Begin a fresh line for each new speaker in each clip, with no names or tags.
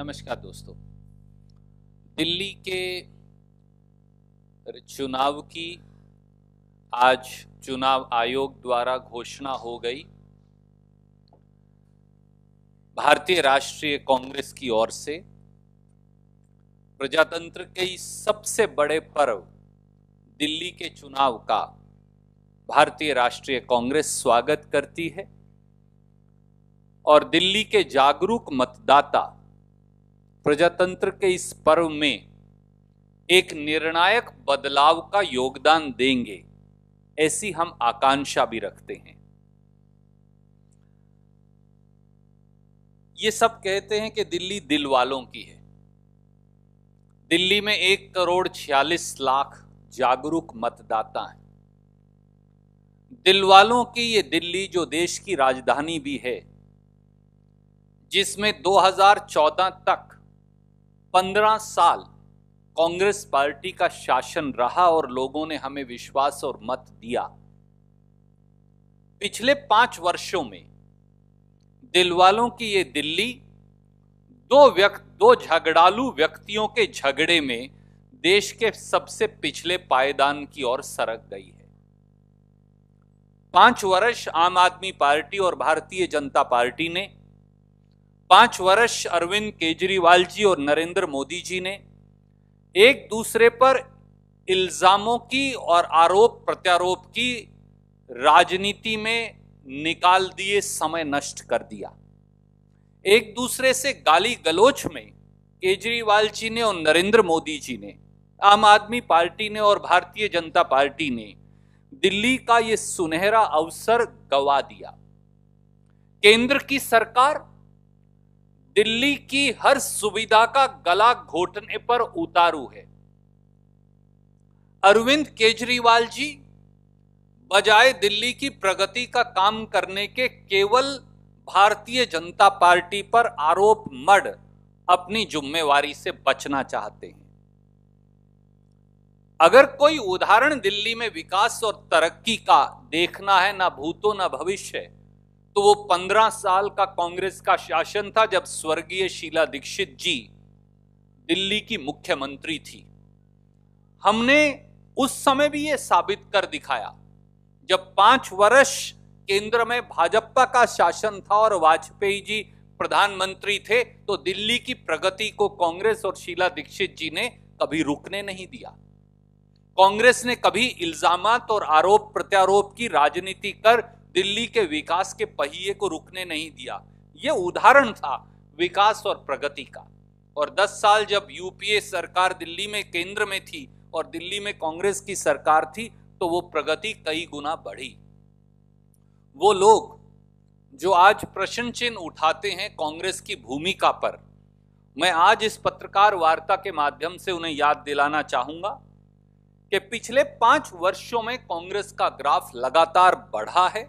नमस्कार दोस्तों दिल्ली के चुनाव की आज चुनाव आयोग द्वारा घोषणा हो गई भारतीय राष्ट्रीय कांग्रेस की ओर से प्रजातंत्र के सबसे बड़े पर्व दिल्ली के चुनाव का भारतीय राष्ट्रीय कांग्रेस स्वागत करती है और दिल्ली के जागरूक मतदाता प्रजातंत्र के इस पर्व में एक निर्णायक बदलाव का योगदान देंगे ऐसी हम आकांक्षा भी रखते हैं ये सब कहते हैं कि दिल्ली दिल वालों की है दिल्ली में एक करोड़ छियालीस लाख जागरूक मतदाता हैं दिल वालों की ये दिल्ली जो देश की राजधानी भी है जिसमें 2014 तक पंद्रह साल कांग्रेस पार्टी का शासन रहा और लोगों ने हमें विश्वास और मत दिया पिछले पांच वर्षों में दिलवालों की ये दिल्ली दो व्यक्त दो झगड़ालू व्यक्तियों के झगड़े में देश के सबसे पिछले पायदान की ओर सरक गई है पांच वर्ष आम आदमी पार्टी और भारतीय जनता पार्टी ने पांच वर्ष अरविंद केजरीवाल जी और नरेंद्र मोदी जी ने एक दूसरे पर इल्जामों की और आरोप प्रत्यारोप की राजनीति में निकाल दिए समय नष्ट कर दिया एक दूसरे से गाली गलोच में केजरीवाल जी ने और नरेंद्र मोदी जी ने आम आदमी पार्टी ने और भारतीय जनता पार्टी ने दिल्ली का ये सुनहरा अवसर गवा दिया केंद्र की सरकार दिल्ली की हर सुविधा का गला घोटने पर उतारू है अरविंद केजरीवाल जी बजाय दिल्ली की प्रगति का काम करने के केवल भारतीय जनता पार्टी पर आरोप मड अपनी जुम्मेवारी से बचना चाहते हैं अगर कोई उदाहरण दिल्ली में विकास और तरक्की का देखना है ना भूतो ना भविष्य है तो वो पंद्रह साल का कांग्रेस का शासन था जब स्वर्गीय शीला दीक्षित जी दिल्ली की मुख्यमंत्री थी हमने उस समय भी ये साबित कर दिखाया जब पांच वर्ष केंद्र में भाजपा का शासन था और वाजपेयी जी प्रधानमंत्री थे तो दिल्ली की प्रगति को कांग्रेस और शीला दीक्षित जी ने कभी रुकने नहीं दिया कांग्रेस ने कभी इल्जाम और आरोप प्रत्यारोप की राजनीति कर दिल्ली के विकास के पहिए को रुकने नहीं दिया ये उदाहरण था विकास और प्रगति का और 10 साल जब यूपीए सरकार दिल्ली में केंद्र में थी और दिल्ली में कांग्रेस की सरकार थी तो वो प्रगति कई गुना बढ़ी वो लोग जो आज प्रश्न चिन्ह उठाते हैं कांग्रेस की भूमिका पर मैं आज इस पत्रकार वार्ता के माध्यम से उन्हें याद दिलाना चाहूंगा कि पिछले पांच वर्षों में कांग्रेस का ग्राफ लगातार बढ़ा है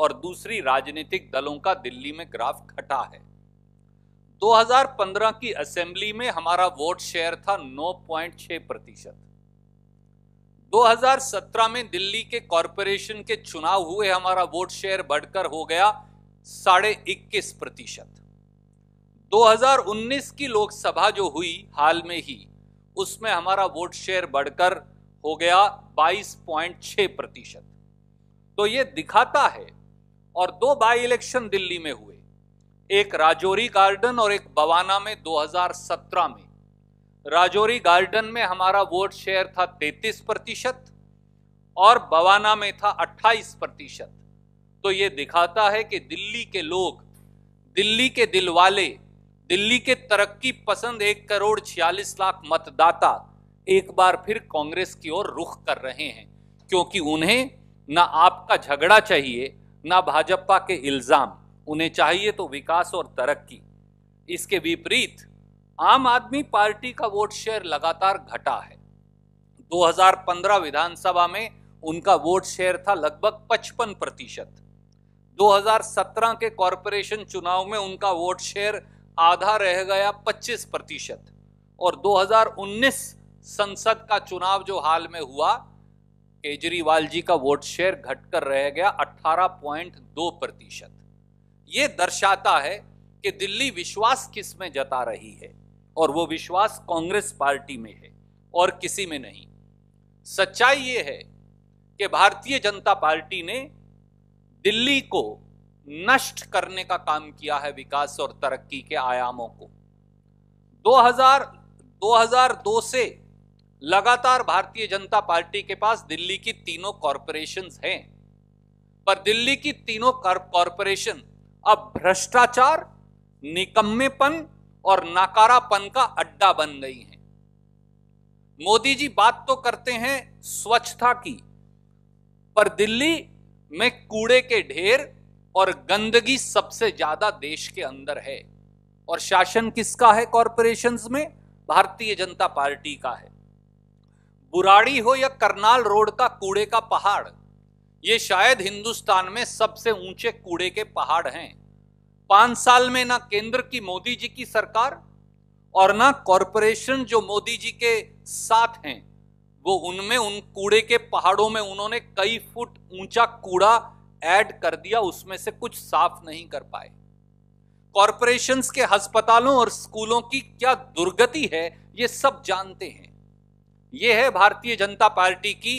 और दूसरी राजनीतिक दलों का दिल्ली में ग्राफ घटा है 2015 की असेंबली में हमारा वोट शेयर था 9.6 प्रतिशत 2017 में दिल्ली के कॉरपोरेशन के चुनाव हुए हमारा वोट शेयर बढ़कर हो गया साढ़े इक्कीस प्रतिशत 2019 की लोकसभा जो हुई हाल में ही उसमें हमारा वोट शेयर बढ़कर हो गया 22.6 प्रतिशत तो ये दिखाता है और दो बाई इलेक्शन दिल्ली में हुए एक राजौरी गार्डन और एक बवाना में 2017 में राजौरी गार्डन में हमारा वोट शेयर था 33 प्रतिशत और बवाना में था 28 प्रतिशत तो ये दिखाता है कि दिल्ली के लोग दिल्ली के दिल वाले दिल्ली के तरक्की पसंद एक करोड़ छियालीस लाख मतदाता एक बार फिर कांग्रेस की ओर रुख कर रहे हैं क्योंकि उन्हें ना आपका झगड़ा चाहिए ना भाजपा के इल्ज़ाम उन्हें चाहिए तो विकास और तरक्की इसके विपरीत आम आदमी पार्टी का वोट शेयर लगातार घटा है 2015 विधानसभा में उनका वोट शेयर था लगभग 55 प्रतिशत 2017 के कॉरपोरेशन चुनाव में उनका वोट शेयर आधा रह गया 25 प्रतिशत और 2019 संसद का चुनाव जो हाल में हुआ केजरीवाल जी का वोट शेयर घटकर रह गया 18.2 प्रतिशत ये दर्शाता है कि दिल्ली विश्वास किस में जता रही है और वो विश्वास कांग्रेस पार्टी में है और किसी में नहीं सच्चाई ये है कि भारतीय जनता पार्टी ने दिल्ली को नष्ट करने का काम किया है विकास और तरक्की के आयामों को 2000 2002 से लगातार भारतीय जनता पार्टी के पास दिल्ली की तीनों कॉरपोरेशन हैं पर दिल्ली की तीनों कॉरपोरेशन अब भ्रष्टाचार निकम्मेपन और नाकारापन का अड्डा बन गई है मोदी जी बात तो करते हैं स्वच्छता की पर दिल्ली में कूड़े के ढेर और गंदगी सबसे ज्यादा देश के अंदर है और शासन किसका है कॉरपोरेशंस में भारतीय जनता पार्टी का है बुराड़ी हो या करनाल रोड का कूड़े का पहाड़ ये शायद हिंदुस्तान में सबसे ऊंचे कूड़े के पहाड़ हैं पांच साल में ना केंद्र की मोदी जी की सरकार और ना कॉरपोरेशन जो मोदी जी के साथ हैं वो उनमें उन कूड़े के पहाड़ों में उन्होंने कई फुट ऊंचा कूड़ा ऐड कर दिया उसमें से कुछ साफ नहीं कर पाए कॉरपोरेशन के अस्पतालों और स्कूलों की क्या दुर्गति है ये सब जानते हैं ये है भारतीय जनता पार्टी की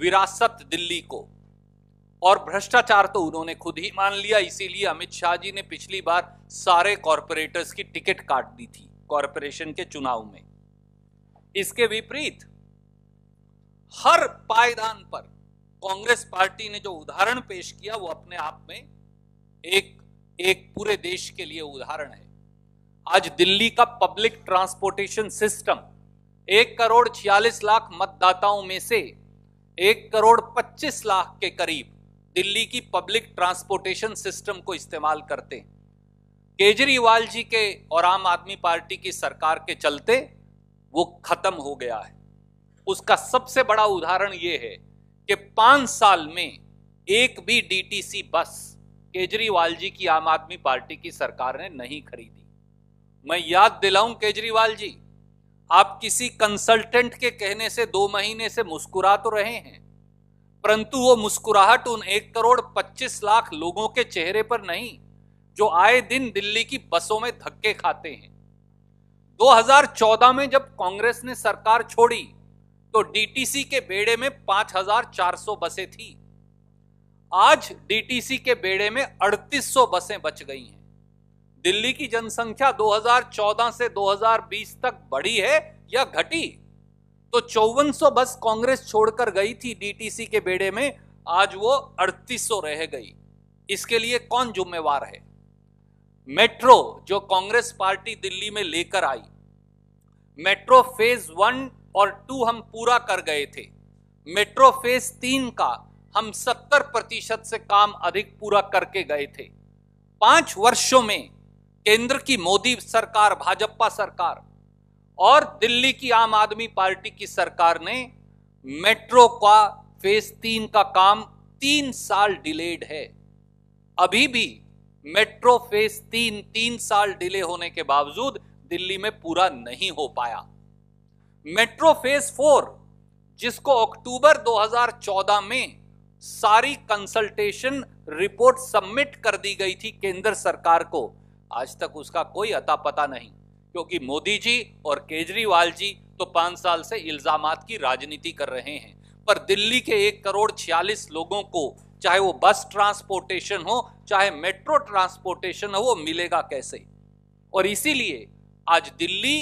विरासत दिल्ली को और भ्रष्टाचार तो उन्होंने खुद ही मान लिया इसीलिए अमित शाह जी ने पिछली बार सारे कॉरपोरेटर्स की टिकट काट दी थी कॉरपोरेशन के चुनाव में इसके विपरीत हर पायदान पर कांग्रेस पार्टी ने जो उदाहरण पेश किया वो अपने आप में एक एक पूरे देश के लिए उदाहरण है आज दिल्ली का पब्लिक ट्रांसपोर्टेशन सिस्टम एक करोड़ छियालीस लाख मतदाताओं में से एक करोड़ पच्चीस लाख के करीब दिल्ली की पब्लिक ट्रांसपोर्टेशन सिस्टम को इस्तेमाल करते केजरीवाल जी के और आम आदमी पार्टी की सरकार के चलते वो खत्म हो गया है उसका सबसे बड़ा उदाहरण ये है कि पांच साल में एक भी डीटीसी बस केजरीवाल जी की आम आदमी पार्टी की सरकार ने नहीं खरीदी मैं याद दिलाऊं केजरीवाल जी आप किसी कंसल्टेंट के कहने से दो महीने से मुस्कुरा तो रहे हैं परंतु वो मुस्कुराहट उन एक करोड़ पच्चीस लाख लोगों के चेहरे पर नहीं जो आए दिन दिल्ली की बसों में धक्के खाते हैं 2014 में जब कांग्रेस ने सरकार छोड़ी तो डीटीसी के बेड़े में 5,400 बसें थी आज डीटीसी के बेड़े में 3800 बसें बच गई हैं दिल्ली की जनसंख्या 2014 से 2020 तक बढ़ी है या घटी तो चौवन बस कांग्रेस छोड़कर गई थी डीटीसी के बेड़े में आज वो 3800 रह गई इसके लिए कौन जुम्मेवार है मेट्रो जो कांग्रेस पार्टी दिल्ली में लेकर आई मेट्रो फेज वन और टू हम पूरा कर गए थे मेट्रो फेज तीन का हम सत्तर प्रतिशत से काम अधिक पूरा करके गए थे पांच वर्षों में केंद्र की मोदी सरकार भाजपा सरकार और दिल्ली की आम आदमी पार्टी की सरकार ने मेट्रो का फेज तीन का काम तीन साल डिलेड है अभी भी मेट्रो फेज तीन तीन साल डिले होने के बावजूद दिल्ली में पूरा नहीं हो पाया मेट्रो फेज फोर जिसको अक्टूबर 2014 में सारी कंसल्टेशन रिपोर्ट सबमिट कर दी गई थी केंद्र सरकार को आज तक उसका कोई अता पता नहीं क्योंकि मोदी जी और केजरीवाल जी तो पांच साल से इल्जाम की राजनीति कर रहे हैं पर दिल्ली के एक करोड़ छियालीस लोगों को चाहे वो बस ट्रांसपोर्टेशन हो चाहे मेट्रो ट्रांसपोर्टेशन हो वो मिलेगा कैसे और इसीलिए आज दिल्ली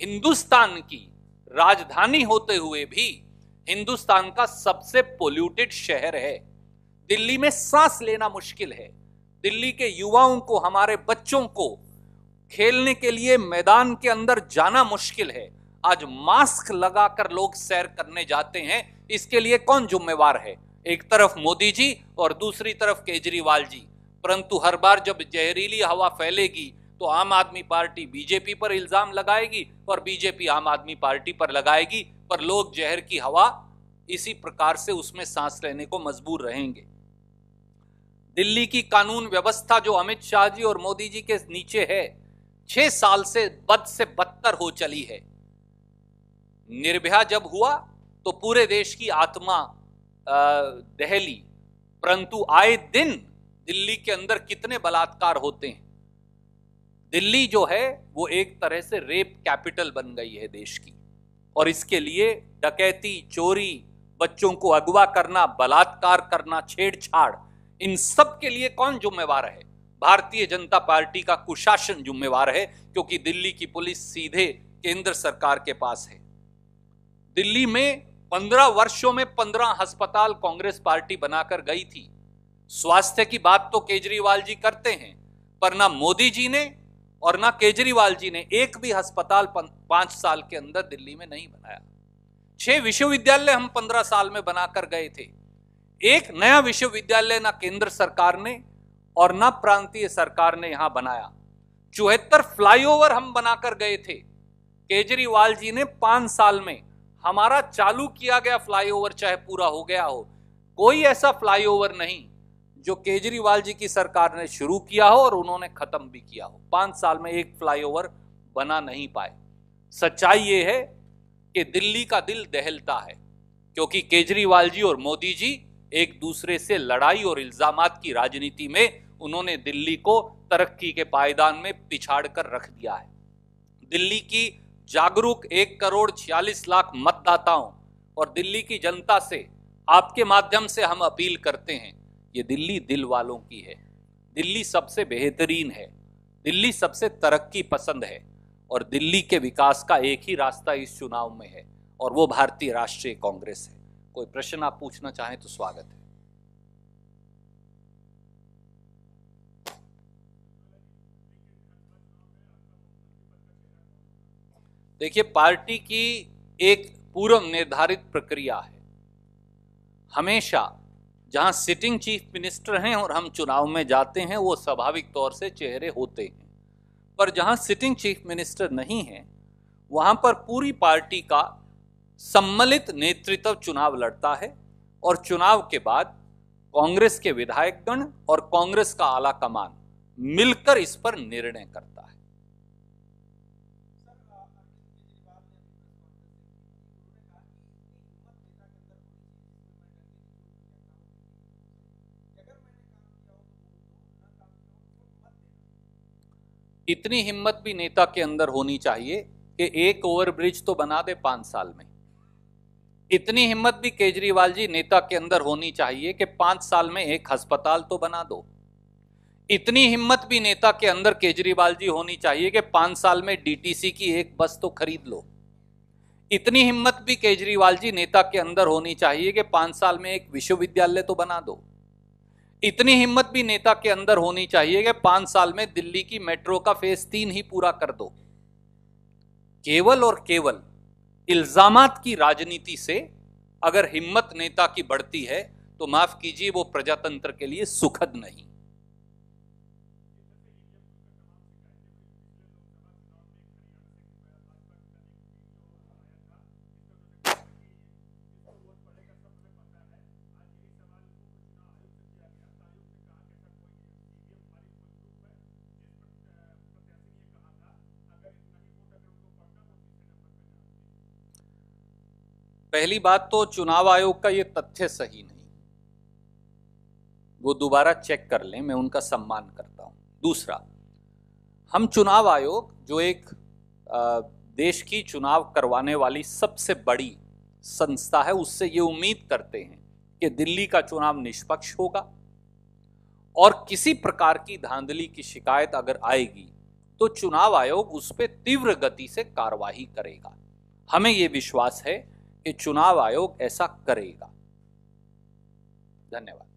हिंदुस्तान की राजधानी होते हुए भी हिंदुस्तान का सबसे पोल्यूटेड शहर है दिल्ली में सांस लेना मुश्किल है दिल्ली के युवाओं को हमारे बच्चों को खेलने के लिए मैदान के अंदर जाना मुश्किल है आज मास्क लगाकर लोग सैर करने जाते हैं इसके लिए कौन जिम्मेवार है एक तरफ मोदी जी और दूसरी तरफ केजरीवाल जी परंतु हर बार जब जहरीली हवा फैलेगी तो आम आदमी पार्टी बीजेपी पर इल्जाम लगाएगी और बीजेपी आम आदमी पार्टी पर लगाएगी पर लोग जहर की हवा इसी प्रकार से उसमें सांस लेने को मजबूर रहेंगे दिल्ली की कानून व्यवस्था जो अमित शाह जी और मोदी जी के नीचे है छह साल से बद से बदतर हो चली है निर्भया जब हुआ तो पूरे देश की आत्मा दहली परंतु आए दिन दिल्ली के अंदर कितने बलात्कार होते हैं दिल्ली जो है वो एक तरह से रेप कैपिटल बन गई है देश की और इसके लिए डकैती चोरी बच्चों को अगवा करना बलात्कार करना छेड़छाड़ इन सब के लिए कौन जुम्मेवार है भारतीय जनता पार्टी का कुशासन जुम्मेवार है क्योंकि दिल्ली की पुलिस सीधे केंद्र सरकार के पास है दिल्ली में पंद्रह वर्षों में पंद्रह अस्पताल कांग्रेस पार्टी बनाकर गई थी स्वास्थ्य की बात तो केजरीवाल जी करते हैं पर ना मोदी जी ने और ना केजरीवाल जी ने एक भी अस्पताल पांच साल के अंदर दिल्ली में नहीं बनाया छह विश्वविद्यालय हम पंद्रह साल में बनाकर गए थे एक नया विश्वविद्यालय ना केंद्र सरकार ने और ना प्रांतीय सरकार ने यहां बनाया चौहत्तर फ्लाईओवर हम बनाकर गए थे केजरीवाल जी ने पांच साल में हमारा चालू किया गया फ्लाईओवर चाहे पूरा हो गया हो कोई ऐसा फ्लाईओवर नहीं जो केजरीवाल जी की सरकार ने शुरू किया हो और उन्होंने खत्म भी किया हो पांच साल में एक फ्लाईओवर बना नहीं पाए सच्चाई ये है कि दिल्ली का दिल दहलता है क्योंकि केजरीवाल जी और मोदी जी एक दूसरे से लड़ाई और इल्जाम की राजनीति में उन्होंने दिल्ली को तरक्की के पायदान में पिछाड़ कर रख दिया है दिल्ली की जागरूक एक करोड़ छियालीस लाख मतदाताओं और दिल्ली की जनता से आपके माध्यम से हम अपील करते हैं ये दिल्ली दिल वालों की है दिल्ली सबसे बेहतरीन है दिल्ली सबसे तरक्की पसंद है और दिल्ली के विकास का एक ही रास्ता इस चुनाव में है और वो भारतीय राष्ट्रीय कांग्रेस है कोई प्रश्न आप पूछना चाहें तो स्वागत है देखिए पार्टी की एक पूर्व निर्धारित प्रक्रिया है हमेशा जहां सिटिंग चीफ मिनिस्टर हैं और हम चुनाव में जाते हैं वो स्वाभाविक तौर से चेहरे होते हैं पर जहां सिटिंग चीफ मिनिस्टर नहीं है वहां पर पूरी पार्टी का सम्मिलित नेतृत्व चुनाव लड़ता है और चुनाव के बाद कांग्रेस के विधायकगण और कांग्रेस का आला कमान मिलकर इस पर निर्णय करता है इतनी हिम्मत भी नेता के अंदर होनी चाहिए कि एक ओवरब्रिज तो बना दे पांच साल में इतनी हिम्मत भी केजरीवाल जी नेता के अंदर होनी चाहिए कि पांच साल में एक अस्पताल तो बना दो इतनी हिम्मत भी नेता के अंदर केजरीवाल जी होनी चाहिए कि पांच साल में डीटीसी की एक बस तो खरीद लो इतनी हिम्मत भी केजरीवाल जी नेता के अंदर होनी चाहिए कि पांच साल में एक विश्वविद्यालय तो बना दो इतनी हिम्मत भी नेता के अंदर होनी चाहिए कि पांच साल में दिल्ली की मेट्रो का फेज तीन ही पूरा कर दो केवल और केवल इल्ज़ाम की राजनीति से अगर हिम्मत नेता की बढ़ती है तो माफ़ कीजिए वो प्रजातंत्र के लिए सुखद नहीं पहली बात तो चुनाव आयोग का ये तथ्य सही नहीं वो दोबारा चेक कर लें मैं उनका सम्मान करता हूं दूसरा हम चुनाव आयोग जो एक आ, देश की चुनाव करवाने वाली सबसे बड़ी संस्था है उससे ये उम्मीद करते हैं कि दिल्ली का चुनाव निष्पक्ष होगा और किसी प्रकार की धांधली की शिकायत अगर आएगी तो चुनाव आयोग उस पर तीव्र गति से कार्रवाई करेगा हमें ये विश्वास है कि चुनाव आयोग ऐसा करेगा धन्यवाद